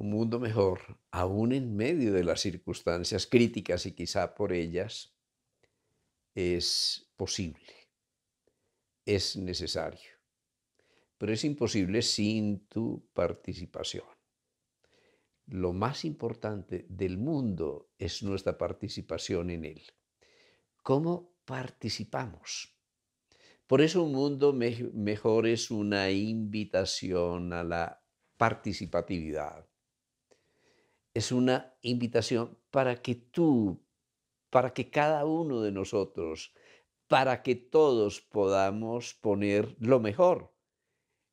un mundo mejor, aún en medio de las circunstancias críticas y quizá por ellas, es posible, es necesario, pero es imposible sin tu participación. Lo más importante del mundo es nuestra participación en él. ¿Cómo participamos? Por eso un mundo mejor es una invitación a la participatividad, es una invitación para que tú, para que cada uno de nosotros, para que todos podamos poner lo mejor,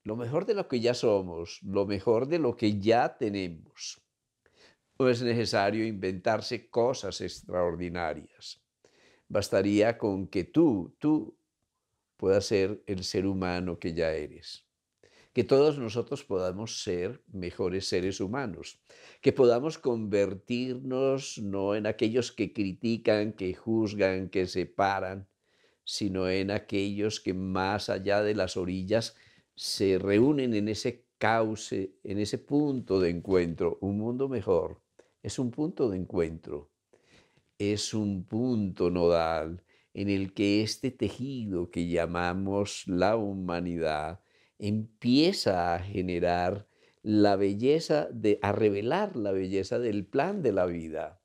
lo mejor de lo que ya somos, lo mejor de lo que ya tenemos. No es necesario inventarse cosas extraordinarias. Bastaría con que tú, tú puedas ser el ser humano que ya eres que todos nosotros podamos ser mejores seres humanos, que podamos convertirnos no en aquellos que critican, que juzgan, que separan, sino en aquellos que más allá de las orillas se reúnen en ese cauce, en ese punto de encuentro. Un mundo mejor es un punto de encuentro, es un punto nodal en el que este tejido que llamamos la humanidad empieza a generar la belleza, de, a revelar la belleza del plan de la vida,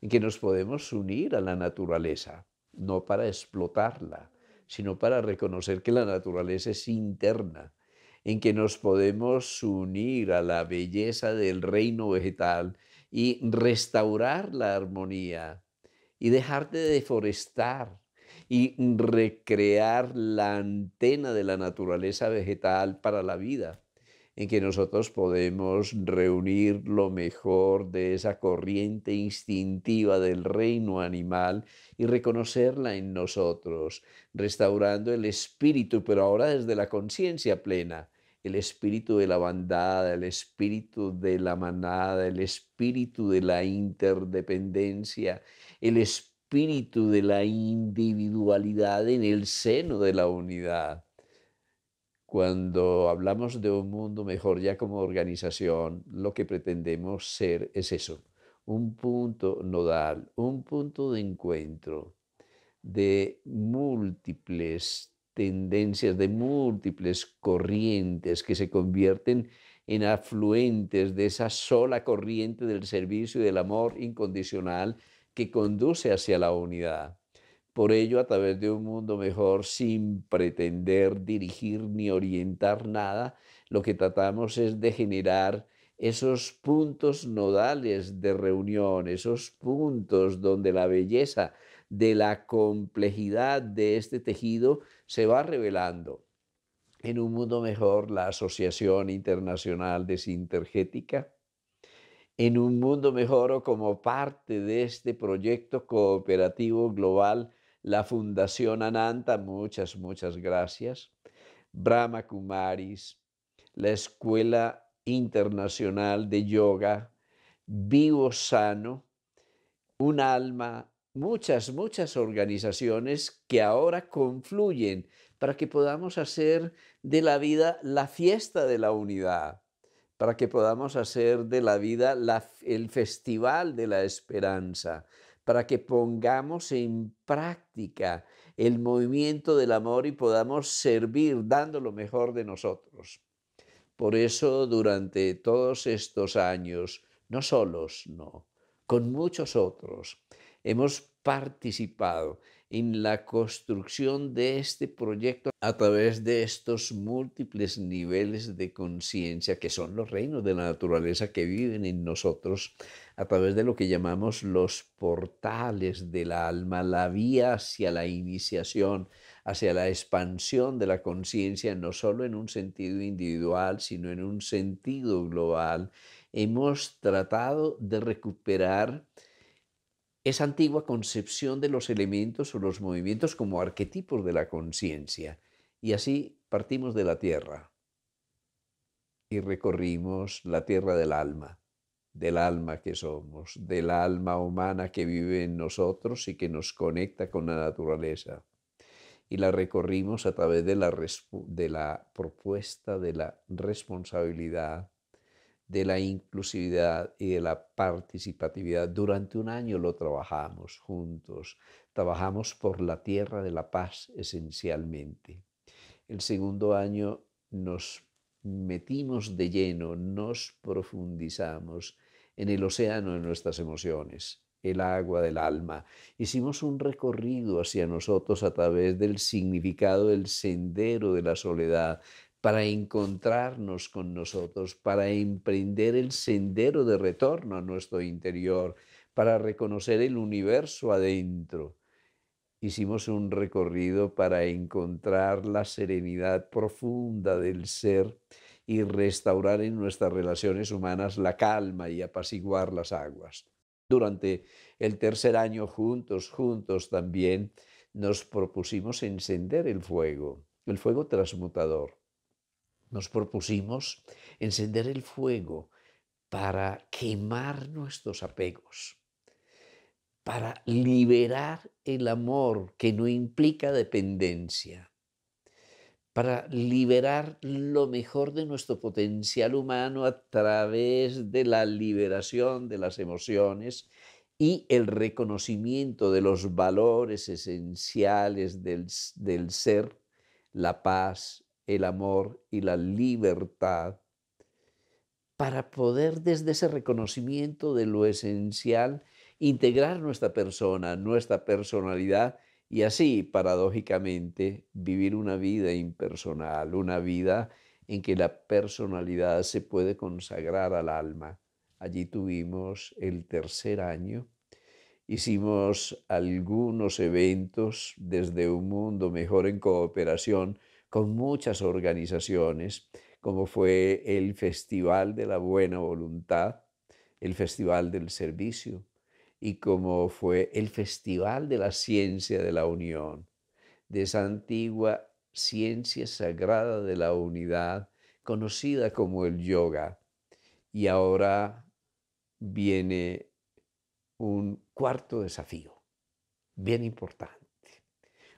en que nos podemos unir a la naturaleza, no para explotarla, sino para reconocer que la naturaleza es interna, en que nos podemos unir a la belleza del reino vegetal y restaurar la armonía y dejar de deforestar y recrear la antena de la naturaleza vegetal para la vida, en que nosotros podemos reunir lo mejor de esa corriente instintiva del reino animal y reconocerla en nosotros, restaurando el espíritu, pero ahora desde la conciencia plena el espíritu de la bandada, el espíritu de la manada, el espíritu de la interdependencia, el espíritu espíritu de la individualidad en el seno de la unidad. Cuando hablamos de un mundo mejor ya como organización, lo que pretendemos ser es eso, un punto nodal, un punto de encuentro de múltiples tendencias, de múltiples corrientes que se convierten en afluentes de esa sola corriente del servicio y del amor incondicional que conduce hacia la unidad. Por ello, a través de un mundo mejor, sin pretender dirigir ni orientar nada, lo que tratamos es de generar esos puntos nodales de reunión, esos puntos donde la belleza de la complejidad de este tejido se va revelando. En un mundo mejor, la Asociación Internacional de Sintergética en un mundo mejor o como parte de este proyecto cooperativo global, la Fundación Ananta, muchas, muchas gracias, Brahma Kumaris, la Escuela Internacional de Yoga, Vivo Sano, Un Alma, muchas, muchas organizaciones que ahora confluyen para que podamos hacer de la vida la fiesta de la unidad para que podamos hacer de la vida el festival de la esperanza, para que pongamos en práctica el movimiento del amor y podamos servir dando lo mejor de nosotros. Por eso durante todos estos años, no solos, no, con muchos otros, hemos participado en la construcción de este proyecto a través de estos múltiples niveles de conciencia que son los reinos de la naturaleza que viven en nosotros, a través de lo que llamamos los portales del alma, la vía hacia la iniciación, hacia la expansión de la conciencia, no solo en un sentido individual, sino en un sentido global. Hemos tratado de recuperar esa antigua concepción de los elementos o los movimientos como arquetipos de la conciencia. Y así partimos de la tierra y recorrimos la tierra del alma, del alma que somos, del alma humana que vive en nosotros y que nos conecta con la naturaleza. Y la recorrimos a través de la, de la propuesta de la responsabilidad de la inclusividad y de la participatividad. Durante un año lo trabajamos juntos. Trabajamos por la tierra de la paz esencialmente. El segundo año nos metimos de lleno, nos profundizamos en el océano de nuestras emociones, el agua del alma. Hicimos un recorrido hacia nosotros a través del significado del sendero de la soledad, para encontrarnos con nosotros, para emprender el sendero de retorno a nuestro interior, para reconocer el universo adentro. Hicimos un recorrido para encontrar la serenidad profunda del ser y restaurar en nuestras relaciones humanas la calma y apaciguar las aguas. Durante el tercer año juntos, juntos también, nos propusimos encender el fuego, el fuego transmutador nos propusimos encender el fuego para quemar nuestros apegos, para liberar el amor que no implica dependencia, para liberar lo mejor de nuestro potencial humano a través de la liberación de las emociones y el reconocimiento de los valores esenciales del, ser, la paz, el amor y la libertad para poder desde ese reconocimiento de lo esencial integrar nuestra persona, nuestra personalidad y así, paradójicamente, vivir una vida impersonal, una vida en que la personalidad se puede consagrar al alma. Allí tuvimos el tercer año, hicimos algunos eventos desde un mundo mejor en cooperación, con muchas organizaciones, como fue el Festival de la Buena Voluntad, el Festival del Servicio y como fue el Festival de la Ciencia de la Unión, de esa antigua ciencia sagrada de la unidad conocida como el yoga. Y ahora viene un cuarto desafío, bien importante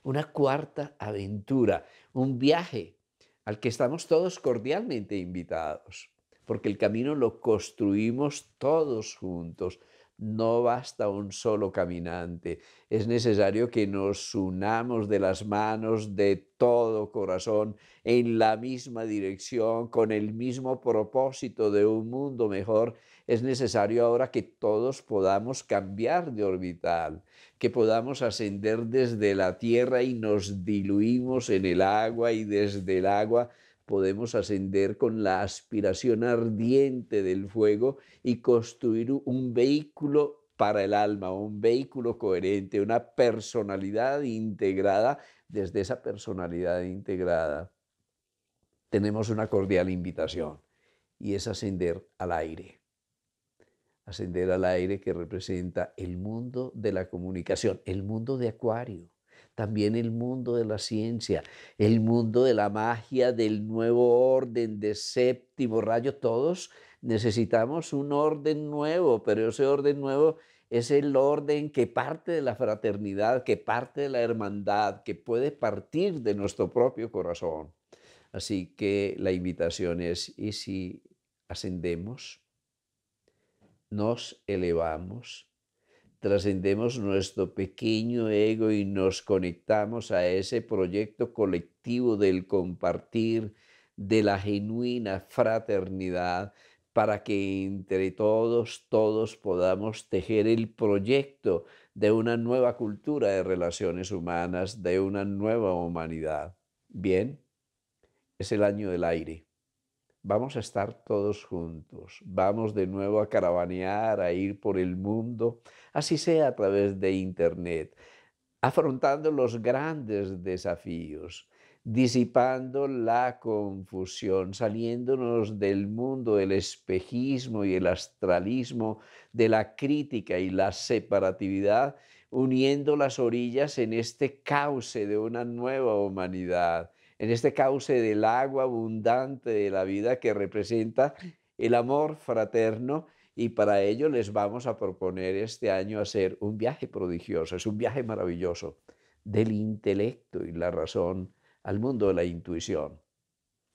una cuarta aventura, un viaje al que estamos todos cordialmente invitados, porque el camino lo construimos todos juntos, no basta un solo caminante, es necesario que nos unamos de las manos de todo corazón en la misma dirección, con el mismo propósito de un mundo mejor. Es necesario ahora que todos podamos cambiar de orbital, que podamos ascender desde la tierra y nos diluimos en el agua y desde el agua podemos ascender con la aspiración ardiente del fuego y construir un vehículo para el alma, un vehículo coherente, una personalidad integrada desde esa personalidad integrada. Tenemos una cordial invitación y es ascender al aire. Ascender al aire que representa el mundo de la comunicación, el mundo de Acuario también el mundo de la ciencia, el mundo de la magia, del nuevo orden, de séptimo rayo, todos necesitamos un orden nuevo, pero ese orden nuevo es el orden que parte de la fraternidad, que parte de la hermandad, que puede partir de nuestro propio corazón. Así que la invitación es, ¿y si ascendemos? Nos elevamos trascendemos nuestro pequeño ego y nos conectamos a ese proyecto colectivo del compartir, de la genuina fraternidad, para que entre todos, todos podamos tejer el proyecto de una nueva cultura de relaciones humanas, de una nueva humanidad. Bien, es el año del aire vamos a estar todos juntos, vamos de nuevo a caravanear, a ir por el mundo, así sea a través de Internet, afrontando los grandes desafíos, disipando la confusión, saliéndonos del mundo del espejismo y el astralismo, de la crítica y la separatividad, uniendo las orillas en este cauce de una nueva humanidad en este cauce del agua abundante de la vida que representa el amor fraterno y para ello les vamos a proponer este año hacer un viaje prodigioso, es un viaje maravilloso del intelecto y la razón al mundo de la intuición,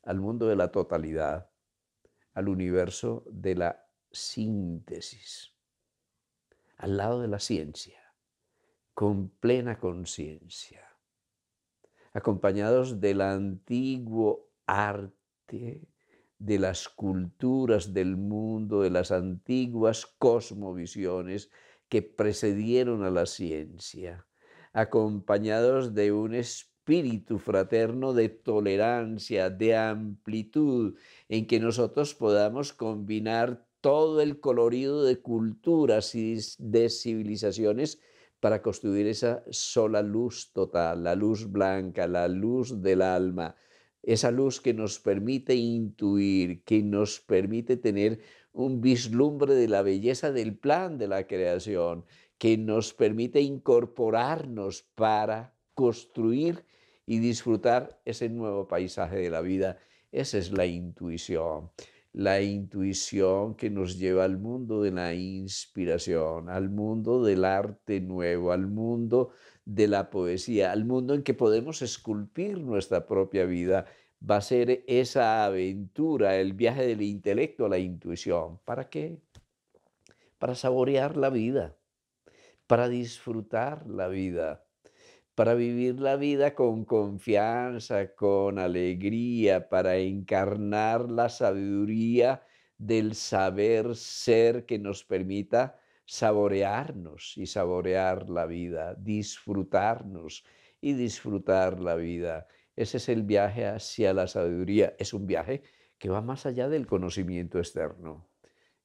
al mundo de la totalidad, al universo de la síntesis, al lado de la ciencia, con plena conciencia acompañados del antiguo arte, de las culturas del mundo, de las antiguas cosmovisiones que precedieron a la ciencia, acompañados de un espíritu fraterno de tolerancia, de amplitud, en que nosotros podamos combinar todo el colorido de culturas y de civilizaciones para construir esa sola luz total, la luz blanca, la luz del alma, esa luz que nos permite intuir, que nos permite tener un vislumbre de la belleza del plan de la creación, que nos permite incorporarnos para construir y disfrutar ese nuevo paisaje de la vida. Esa es la intuición la intuición que nos lleva al mundo de la inspiración, al mundo del arte nuevo, al mundo de la poesía, al mundo en que podemos esculpir nuestra propia vida. Va a ser esa aventura, el viaje del intelecto a la intuición. ¿Para qué? Para saborear la vida, para disfrutar la vida para vivir la vida con confianza, con alegría, para encarnar la sabiduría del saber ser que nos permita saborearnos y saborear la vida, disfrutarnos y disfrutar la vida. Ese es el viaje hacia la sabiduría. Es un viaje que va más allá del conocimiento externo.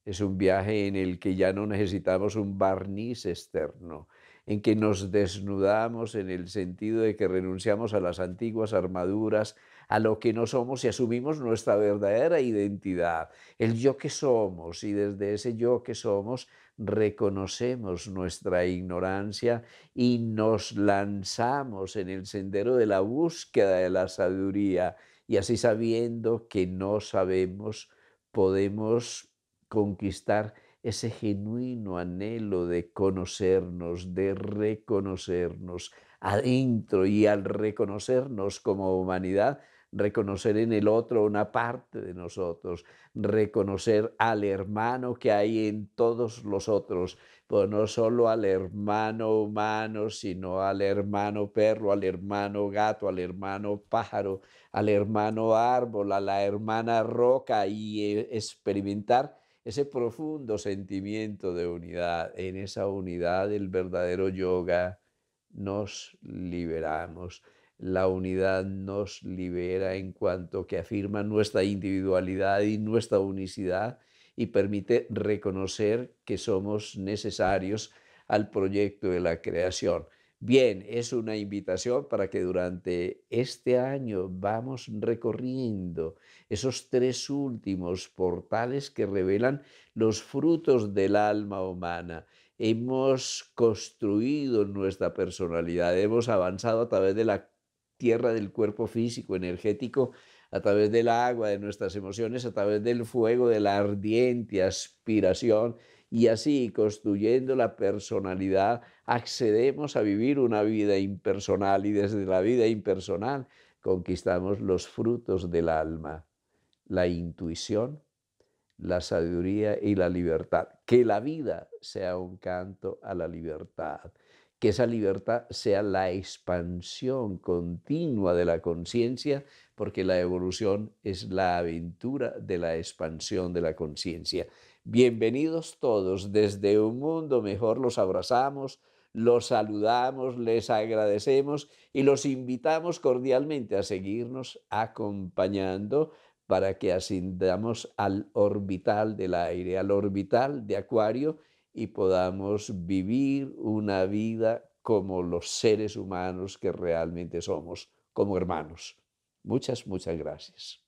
Es un viaje en el que ya no necesitamos un barniz externo en que nos desnudamos en el sentido de que renunciamos a las antiguas armaduras, a lo que no somos y asumimos nuestra verdadera identidad, el yo que somos y desde ese yo que somos reconocemos nuestra ignorancia y nos lanzamos en el sendero de la búsqueda de la sabiduría y así sabiendo que no sabemos podemos conquistar ese genuino anhelo de conocernos, de reconocernos adentro y al reconocernos como humanidad, reconocer en el otro una parte de nosotros, reconocer al hermano que hay en todos los otros, pues no solo al hermano humano, sino al hermano perro, al hermano gato, al hermano pájaro, al hermano árbol, a la hermana roca y eh, experimentar ese profundo sentimiento de unidad, en esa unidad del verdadero yoga nos liberamos. La unidad nos libera en cuanto que afirma nuestra individualidad y nuestra unicidad y permite reconocer que somos necesarios al proyecto de la creación. Bien, es una invitación para que durante este año vamos recorriendo esos tres últimos portales que revelan los frutos del alma humana. Hemos construido nuestra personalidad, hemos avanzado a través de la tierra del cuerpo físico, energético, a través del agua, de nuestras emociones, a través del fuego, de la ardiente aspiración y así construyendo la personalidad accedemos a vivir una vida impersonal y desde la vida impersonal conquistamos los frutos del alma, la intuición, la sabiduría y la libertad. Que la vida sea un canto a la libertad, que esa libertad sea la expansión continua de la conciencia, porque la evolución es la aventura de la expansión de la conciencia. Bienvenidos todos desde un mundo mejor. Los abrazamos, los saludamos, les agradecemos y los invitamos cordialmente a seguirnos acompañando para que ascendamos al orbital del aire, al orbital de Acuario y podamos vivir una vida como los seres humanos que realmente somos, como hermanos. Muchas, muchas gracias.